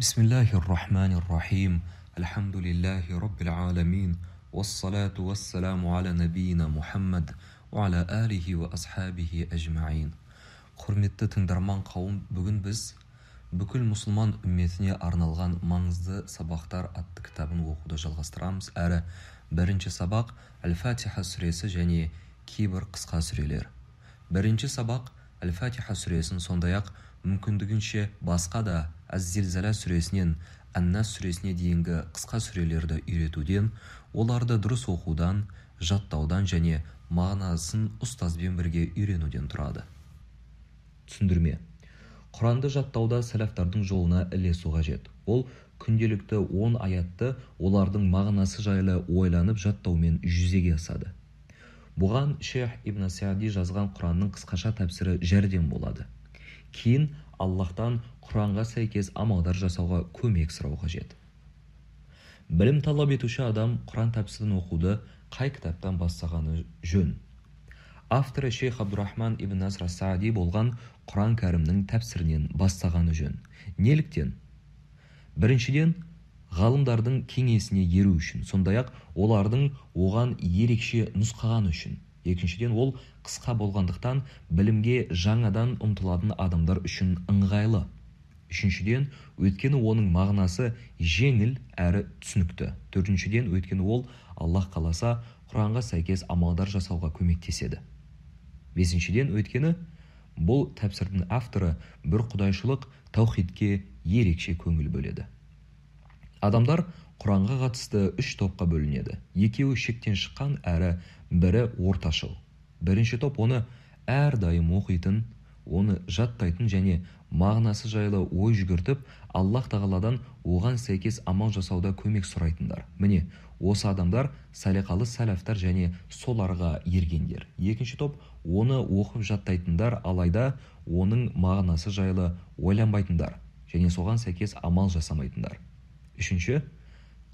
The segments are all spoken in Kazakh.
بسم الله الرحمن الرحيم الحمد لله رب العالمين والصلاة والسلام على نبينا محمد وعلى آله وأصحابه құрметті тыңдарман қауым бүгін біз бүкіл мұсылман үмметіне арналған маңызды сабақтар атты кітабын оқуды жалғастырамыз әрі бірінші сабақ әл фатиха сүресі және кейбір қысқа сүрелер бірінші сабақ әл фатиха сүресін сондай ақ мүмкіндігінше басқа да әззелзала сүресінен әннәс сүресіне дейінгі қысқа сүрелерді үйретуден оларды дұрыс оқудан жаттаудан және мағынасын ұстазбен бірге үйренуден тұрады түсіндірме құранды жаттауда сәләфтардың жолына ілесу қажет ол күнделікті он аятты олардың мағынасы жайлы ойланып жаттаумен жүзеге асады бұған шех ибн жазған құранның қысқаша тәпсірі жәрдем болады кейін аллаһтан құранға сәйкес амалдар жасауға көмек сұрау қажет білім талап етуші адам құран тәпсірін оқуды қай кітаптан бастағаны жөн авторы шейх абдурахман ибн наср саади болған құран кәрімнің тәпсірінен бастағаны жөн неліктен біріншіден ғалымдардың кеңесіне еру үшін сондай ақ олардың оған ерекше нұсқағаны үшін екіншіден ол қысқа болғандықтан білімге жаңадан ұмтылатын адамдар үшін ыңғайлы үшіншіден өйткені оның мағынасы жеңіл әрі түсінікті төртіншіден өйткені ол аллах қаласа құранға сәйкес амалдар жасауға көмектеседі бесіншіден өйткені бұл тәпсірдің авторы бір құдайшылық таухидке ерекше көңіл бөледі адамдар құранға қатысты үш топқа бөлінеді екеуі шектен шыққан әрі бірі орташыл бірінші топ оны әр дайым оқитын оны жаттайтын және мағынасы жайлы ой жүгіртіп аллах тағаладан оған сәйкес амал жасауда көмек сұрайтындар міне осы адамдар салиқалы сәләфтар және соларға ергендер екінші топ оны оқып жаттайтындар алайда оның мағынасы жайлы ойланбайтындар және соған сәйкес амал жасамайтындар үшінші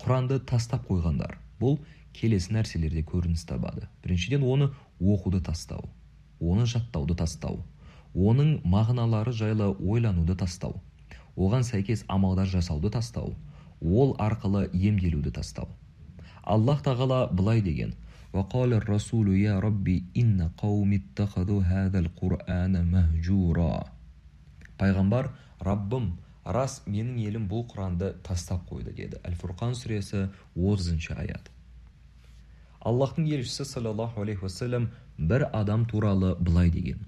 құранды тастап қойғандар бұл келесі нәрселерде көрініс табады біріншіден оны оқуды тастау оны жаттауды тастау оның мағыналары жайлы ойлануды тастау оған сәйкес амалдар жасауды тастау ол арқылы емделуді тастау аллах тағала былай деген وقال الرسول يا اتخذوا هذا مهجورا пайғамбар раббым рас менің елім бұл құранды тастап қойды деді әл фурқан сүресі отызыншы аят аллаһтың елшісі саллаллаху алейхи уассалам бір адам туралы былай деген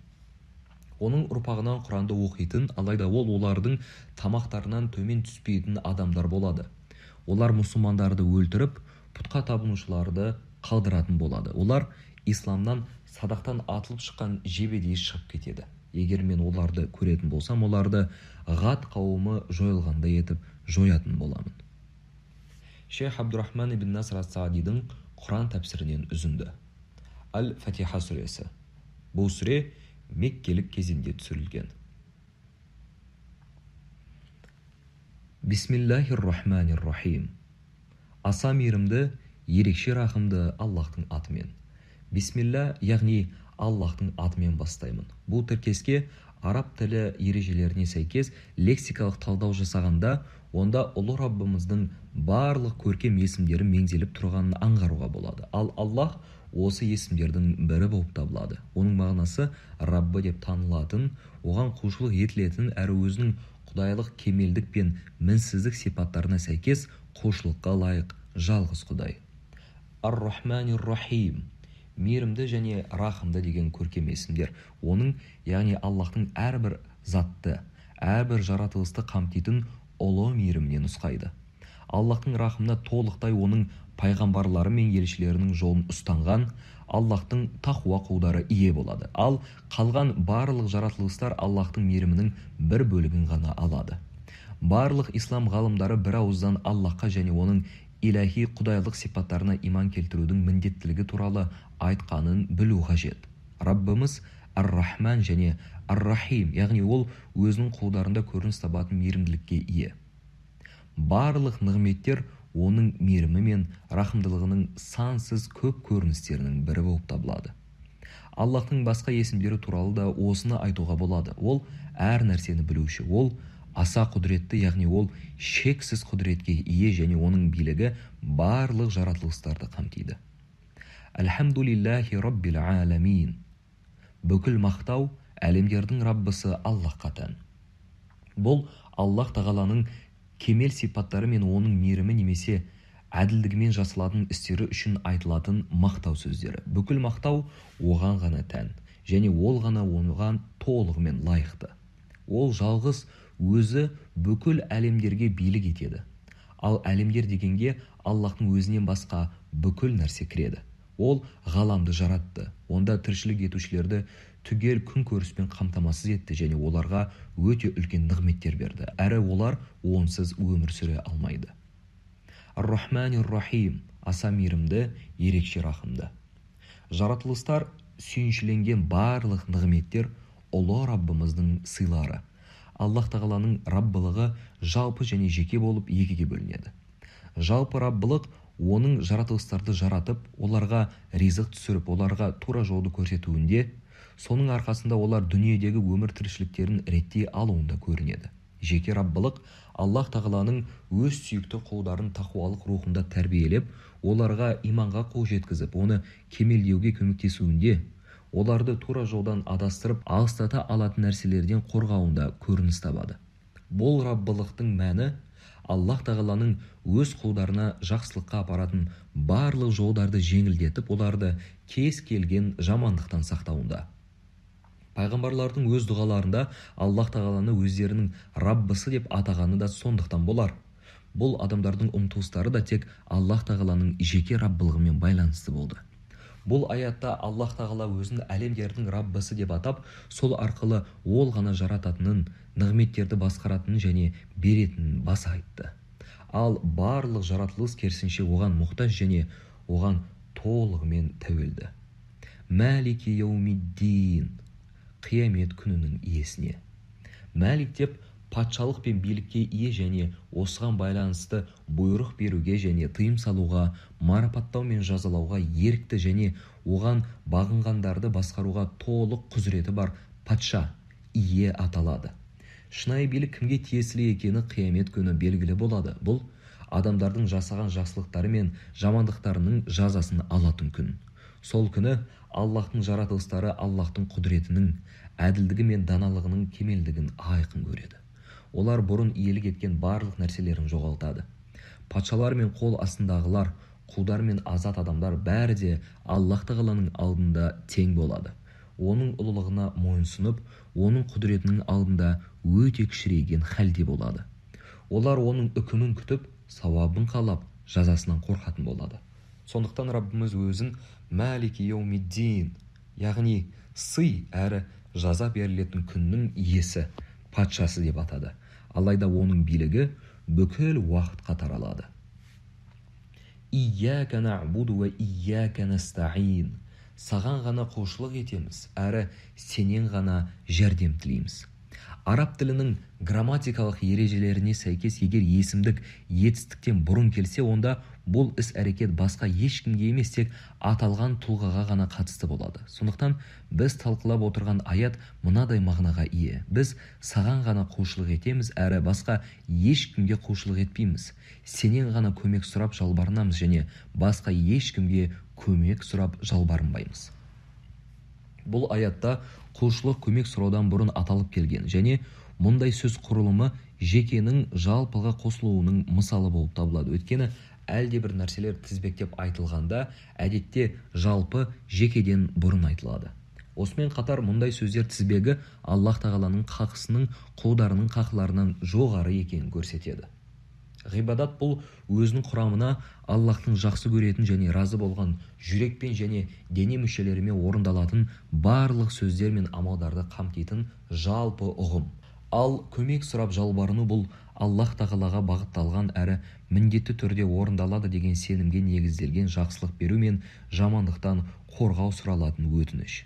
оның ұрпағынан құранды оқитын алайда ол олардың тамақтарынан төмен түспейтін адамдар болады олар мұсылмандарды өлтіріп пұтқа табынушыларды қалдыратын болады олар исламнан садақтан атылып шыққан жебедей шығып кетеді егер мен оларды көретін болсам оларды ғат қауымы жойылғандай етіп жоятын боламын шейх абдурахман ибн наср ас құран тәпсірінен үзінді әл фатиха сүресі бұл сүре меккелік кезеңде түсірілген Бисмиллахи рахманир рахим аса мейірімді ерекше рахымды аллаһтың атымен бисмилла яғни аллаһтың атымен бастаймын бұл тіркеске араб тілі ережелеріне сәйкес лексикалық талдау жасағанда онда ұлы раббымыздың барлық көркем есімдері меңзеліп тұрғанын аңғаруға болады ал Аллах осы есімдердің бірі болып табылады оның мағынасы раббы деп танылатын оған құлшылық етілетін әрі өзінің құдайлық кемелдік пен мінсіздік сипаттарына сәйкес құлшылыққа лайық жалғыз құдай ар рахманир рахим мейірімді және рахымды деген көркем есімдер оның яғни аллаһтың әрбір затты әрбір жаратылысты қамтитын ұлы мейіріміне нұсқайды аллаһтың рахымына толықтай оның пайғамбарлары мен елшілерінің жолын ұстанған аллаһтың тақуа құлдары ие болады ал қалған барлық жаратылыстар аллаһтың мейірімінің бір бөлігін ғана алады барлық ислам ғалымдары бір ауыздан аллаһқа және оның Иләхи құдайлық сипаттарына иман келтірудің міндеттілігі туралы айтқанын білу қажет раббымыз ар рахман және ар рахим яғни ол өзінің құлдарында көрініс табатын мейірімділікке ие барлық нығметтер оның мейірімі мен рахымдылығының сансыз көп көріністерінің бірі болып табылады аллаһтың басқа есімдері туралы да осыны айтуға болады ол әр нәрсені білуші ол аса құдіретті яғни ол шексіз құдіретке ие және оның билігі барлық жаратылыстарды қамтиды әльхамдулиллахи раббил бүкіл мақтау әлемдердің раббысы аллахқа тән бұл аллах тағаланың кемел сипаттары мен оның мейірімі немесе әділдігімен жасалатын істері үшін айтылатын мақтау сөздері бүкіл мақтау оған ғана тән және ол ғана оған толығымен лайықты ол жалғыз өзі бүкіл әлемдерге билік етеді ал әлемдер дегенге аллаһтың өзінен басқа бүкіл нәрсе кіреді ол ғаламды жаратты онда тіршілік етушілерді түгел күн көріспен қамтамасыз етті және оларға өте үлкен нығметтер берді әрі олар онсыз өмір сүре алмайды ар рахим аса мейірімді ерекше рахымды жаратылыстар сүйіншіленген барлық нығметтер ұлы раббымыздың сыйлары Аллах тағаланың раббылығы жалпы және жеке болып екіге бөлінеді жалпы раббылық оның жаратылыстарды жаратып оларға ризық түсіріп оларға тура жолды көрсетуінде соның арқасында олар дүниедегі өмір тіршіліктерін реттей алуында көрінеді жеке раббылық Аллах тағаланың өз сүйікті құлдарын тақуалық рухында тәрбиелеп оларға иманға қол жеткізіп оны кемелдеуге көмектесуінде оларды тура жолдан адастырып алыстата алатын нәрселерден қорғауында көрініс табады бұл раббылықтың мәні Аллах тағаланың өз құлдарына жақсылыққа апаратын барлық жолдарды жеңілдетіп оларды кез келген жамандықтан сақтауында пайғамбарлардың өз дұғаларында аллаһ тағаланы өздерінің раббысы деп атағаны да сондықтан болар бұл адамдардың ұмтылыстары да тек аллаһ тағаланың жеке раббылығымен байланысты болды бұл аятта Аллах тағала өзін әлемдердің раббысы деп атап сол арқылы ол ғана жарататынын нығметтерді басқаратынын және беретінін баса айтты ал барлық жаратылыс керісінше оған мұқтаж және оған толығымен тәуелді мәлики яумиддин қиямет күнінің иесіне мәлик деп патшалық пен билікке ие және осыған байланысты бұйрық беруге және тыйым салуға марапаттау мен жазалауға ерікті және оған бағынғандарды басқаруға толық құзыреті бар патша ие аталады шынайы билік кімге тиесілі екені қиямет күні белгілі болады бұл адамдардың жасаған жақсылықтары мен жамандықтарының жазасын алатын күн сол күні аллаһтың жаратылыстары аллаһтың құдіретінің әділдігі мен даналығының кемелдігін айқын көреді олар бұрын иелік еткен барлық нәрселерін жоғалтады патшалар мен қол астындағылар құлдар мен азат адамдар бәрі де аллаһ тағаланың алдында тең болады оның ұлылығына мойынсұнып оның құдіретінің алдында өте кішірейген халде болады олар оның үкімін күтіп сауабын қалап жазасынан қорқатын болады сондықтан раббымыз өзін мәлик яғни сый әрі жаза берілетін күннің иесі патшасы деп атады алайда оның билігі бүкіл уақытқа таралады саған ғана құлшылық етеміз әрі сенен ғана жәрдем тілейміз араб тілінің грамматикалық ережелеріне сәйкес егер есімдік етістіктен бұрын келсе онда бұл іс-әрекет басқа ешкімге емес тек аталған тұлғаға ғана қатысты болады сондықтан біз талқылап отырған аят мынадай мағынаға ие біз саған ғана құлшылық етеміз әрі басқа ешкімге құлшылық етпейміз сенен ғана көмек сұрап жалбарынамыз және басқа ешкімге көмек сұрап жалбарынбаймыз бұл аятта құлшылық көмек сұраудан бұрын аталып келген және мұндай сөз құрылымы жекенің жалпыға қосылуының мысалы болып табылады өйткені әлдебір нәрселер тізбектеп айтылғанда әдетте жалпы жекеден бұрын айтылады осымен қатар мұндай сөздер тізбегі Аллах тағаланың қақысының құлдарының қақыларынан жоғары екенін көрсетеді ғибадат бұл өзінің құрамына аллаһтың жақсы көретін және разы болған жүрекпен және дене мүшелерімен орындалатын барлық сөздер мен амалдарды қамтитын жалпы ұғым ал көмек сұрап жалбарыну бұл аллаһ тағалаға бағытталған әрі міндетті түрде орындалады деген сенімге негізделген жақсылық беру мен жамандықтан қорғау сұралатын өтініш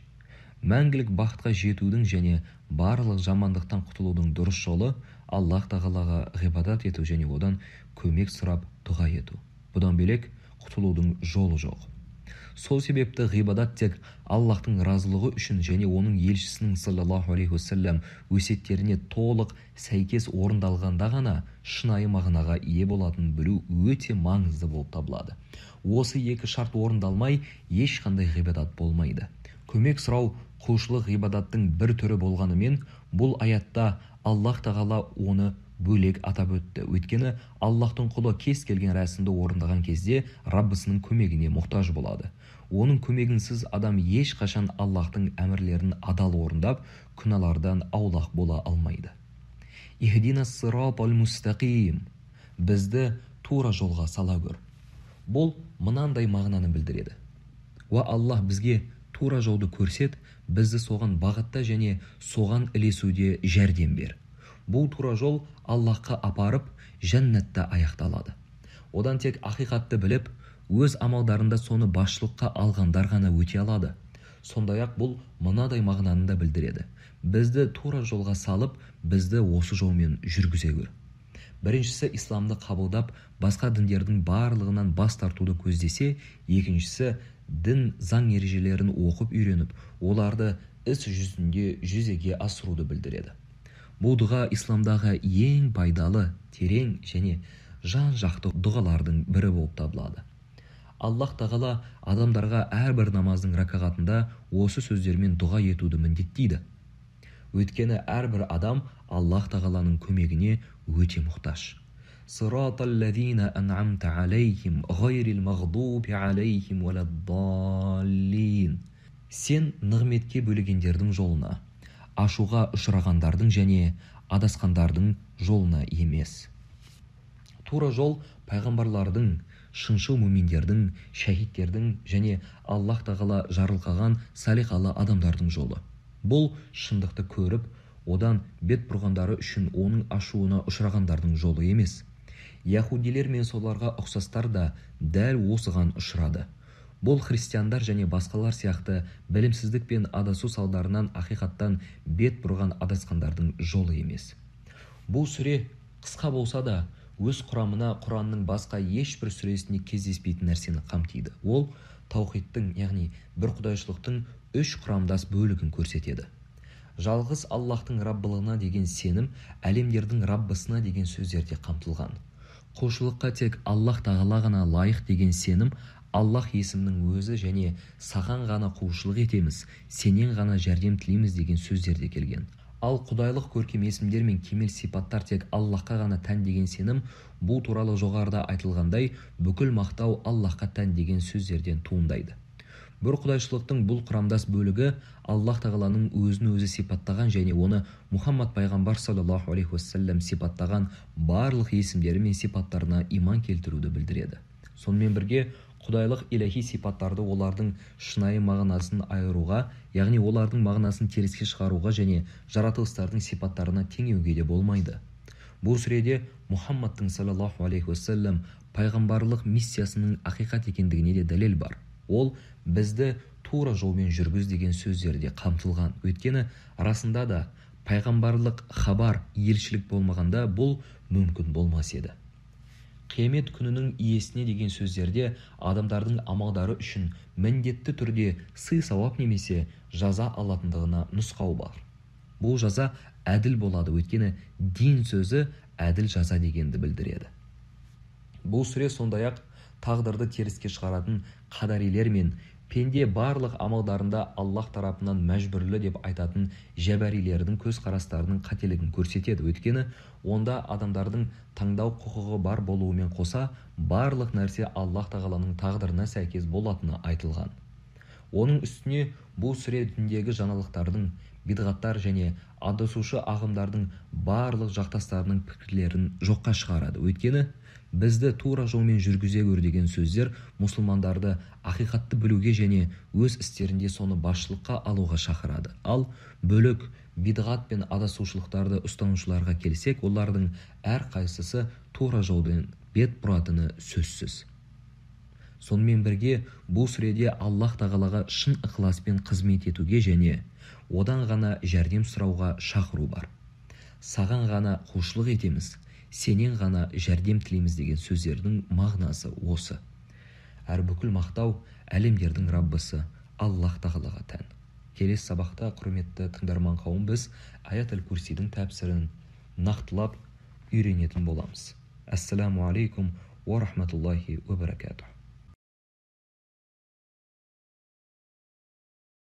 мәңгілік бақытқа жетудің және барлық жамандықтан құтылудың дұрыс жолы Аллах тағалаға ғибадат ету және одан көмек сұрап дұға ету бұдан бөлек құтылудың жолы жоқ сол себепті ғибадат тек Аллахтың разылығы үшін және оның елшісінің саллаллаху алейхи уассалам өсиеттеріне толық сәйкес орындалғанда ғана шынайы мағынаға ие болатынын білу өте маңызды болып табылады осы екі шарт орындалмай ешқандай ғибадат болмайды көмек сұрау құлшылық ғибадаттың бір түрі болғанымен бұл аятта Аллах тағала оны бөлек атап өтті өйткені Аллахтың құлы кез келген рәсімді орындаған кезде раббысының көмегіне мұқтаж болады оның көмегінсіз адам ешқашан Аллахтың әмірлерін адал орындап күнәлардан аулақ бола алмайды ихдина сыратал мустақим бізді тура жолға сала көр бұл мынандай мағынаны білдіреді уа Аллах бізге тура жолды көрсет бізді соған бағытта және соған ілесуде жәрдем бер бұл тура жол аллахқа апарып жәннатта аяқталады одан тек ақиқатты біліп өз амалдарында соны басшылыққа алғандар ғана өте алады сондай-ақ бұл мынадай мағынаны да білдіреді бізді тура жолға салып бізді осы жолмен жүргізе көр біріншісі исламды қабылдап басқа діндердің барлығынан бас тартуды көздесе екіншісі дін заң ережелерін оқып үйреніп оларды іс жүзінде жүзеге асыруды білдіреді бұл дұға исламдағы ең пайдалы терең және жан-жақты дұғалардың бірі болып табылады аллах тағала адамдарға әрбір намаздың ракағатында осы сөздермен дұға етуді міндеттейді өйткені әрбір адам аллах тағаланың көмегіне өте мұқтаж صراط الذين أنعمت عليهم غير المغضوب عليهم ولا الضالين сен нығметке бөлегендердің жолына ашуға ұшырағандардың және адасқандардың жолына емес тура жол пайғамбарлардың шыншыл мүминдердің шәһидтердің және аллах тағала жарылқаған салиқалы адамдардың жолы бұл шындықты көріп одан бет бұрғандары үшін оның ашуына ұшырағандардың жолы емес Яхудилер мен соларға ұқсастар да дәл осыған ұшырады бұл христиандар және басқалар сияқты білімсіздік пен адасу салдарынан ақиқаттан бет бұрған адасқандардың жолы емес бұл сүре қысқа болса да өз құрамына құранның басқа ешбір сүресіне кездеспейтін нәрсені қамтиды ол таухидтың яғни бір құдайшылықтың үш құрамдас бөлігін көрсетеді жалғыз аллаһтың раббылығына деген сенім әлемдердің раббысына деген сөздерде қамтылған құлшылыққа тек Аллах тағала ғана лайық деген сенім Аллах есімнің өзі және саған ғана құлшылық етеміз сенен ғана жәрдем тілейміз деген сөздер де келген ал құдайлық көркем есімдер мен кемел сипаттар тек Аллахқа ғана тән деген сенім бұл туралы жоғарыда айтылғандай бүкіл мақтау Аллахқа тән деген сөздерден туындайды бір құдайшылықтың бұл құрамдас бөлігі аллаһ тағаланың өзін өзі сипаттаған және оны мұхаммад пайғамбар саллаллаху алейхи уассалам сипаттаған барлық есімдері мен сипаттарына иман келтіруді білдіреді сонымен бірге құдайлық иләхи сипаттарды олардың шынайы мағынасын айыруға яғни олардың мағынасын теріске шығаруға және жаратылыстардың сипаттарына теңеуге де болмайды бұл сүреде мұхаммадтың саллаллаху алейхи уассалам пайғамбарлық миссиясының ақиқат екендігіне де дәлел бар ол бізді тура жолмен жүргіз деген сөздерде қамтылған өйткені арасында да пайғамбарлық хабар елшілік болмағанда бұл мүмкін болмас еді қиямет күнінің иесіне деген сөздерде адамдардың амалдары үшін міндетті түрде сый сауап немесе жаза алатындығына нұсқау бар бұл жаза әділ болады өйткені дин сөзі әділ жаза дегенді білдіреді бұл сүре сондай-ақ тағдырды теріске шығаратын қадарилер мен пенде барлық амалдарында Аллах тарапынан мәжбүрлі деп айтатын жәбәрилердің көзқарастарының қателігін көрсетеді өйткені онда адамдардың таңдау құқығы бар болуымен қоса барлық нәрсе Аллах тағаланың тағдырына сәйкес болатыны айтылған оның үстіне бұл сүре діндегі жаңалықтардың бидғаттар және адасушы ағымдардың барлық жақтастарының пікірлерін жоққа шығарады өйткені бізді тура жолмен жүргізе гөр деген сөздер мұсылмандарды ақиқатты білуге және өз істерінде соны басшылыққа алуға шақырады ал бөлік бидғат пен адасушылықтарды ұстанушыларға келсек олардың әрқайсысы тура жолдан бет бұратыны сөзсіз сонымен бірге бұл сүреде аллаһ тағалаға шын ықыласпен қызмет етуге және одан ғана жәрдем сұрауға шақыру бар саған ғана құлшылық етеміз сенен ғана жәрдем тілейміз деген сөздердің мағынасы осы әр бүкіл мақтау әлемдердің раббысы аллах тағалаға тән келесі сабақта құрметті тыңдарман қауым біз аят әл курсидің тәпсірін нақтылап үйренетін боламыз ассаляму алейкум уа рахматуллахи уа баракатух